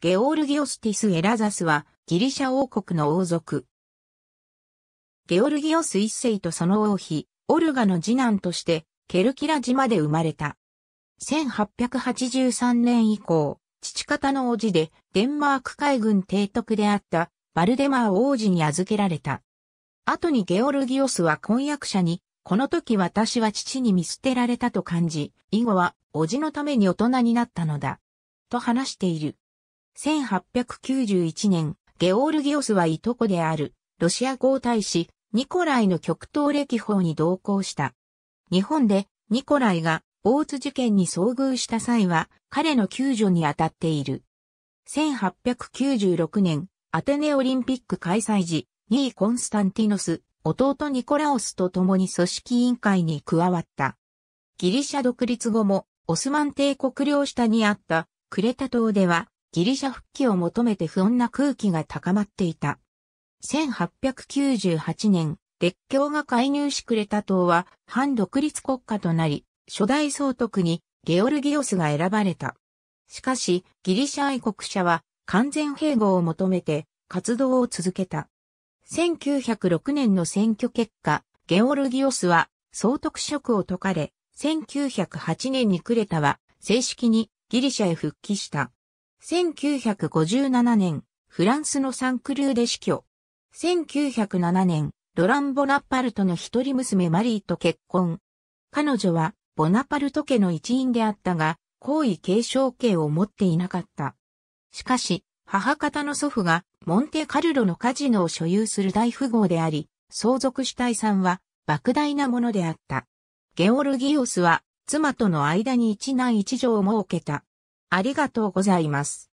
ゲオルギオスティス・エラザスはギリシャ王国の王族。ゲオルギオス一世とその王妃、オルガの次男としてケルキラ島で生まれた。1883年以降、父方の叔父でデンマーク海軍提督であったバルデマー王子に預けられた。後にゲオルギオスは婚約者に、この時私は父に見捨てられたと感じ、以後は叔父のために大人になったのだ。と話している。1891年、ゲオールギオスはいとこである、ロシア皇太子、ニコライの極東歴訪に同行した。日本で、ニコライが、大津事件に遭遇した際は、彼の救助に当たっている。1896年、アテネオリンピック開催時、ニー・コンスタンティノス、弟ニコラオスと共に組織委員会に加わった。ギリシャ独立後も、オスマン帝国領下にあった、クレタ島では、ギリシャ復帰を求めて不穏な空気が高まっていた。1898年、列強が介入しクレタ島は反独立国家となり、初代総督にゲオルギオスが選ばれた。しかし、ギリシャ愛国者は完全併合を求めて活動を続けた。1906年の選挙結果、ゲオルギオスは総督職を解かれ、1908年にクレタは正式にギリシャへ復帰した。1957年、フランスのサンクルーで死去。1907年、ロラン・ボナパルトの一人娘マリーと結婚。彼女は、ボナパルト家の一員であったが、皇位継承権を持っていなかった。しかし、母方の祖父が、モンテカルロのカジノを所有する大富豪であり、相続した遺産は、莫大なものであった。ゲオルギオスは、妻との間に一男一女を設けた。ありがとうございます。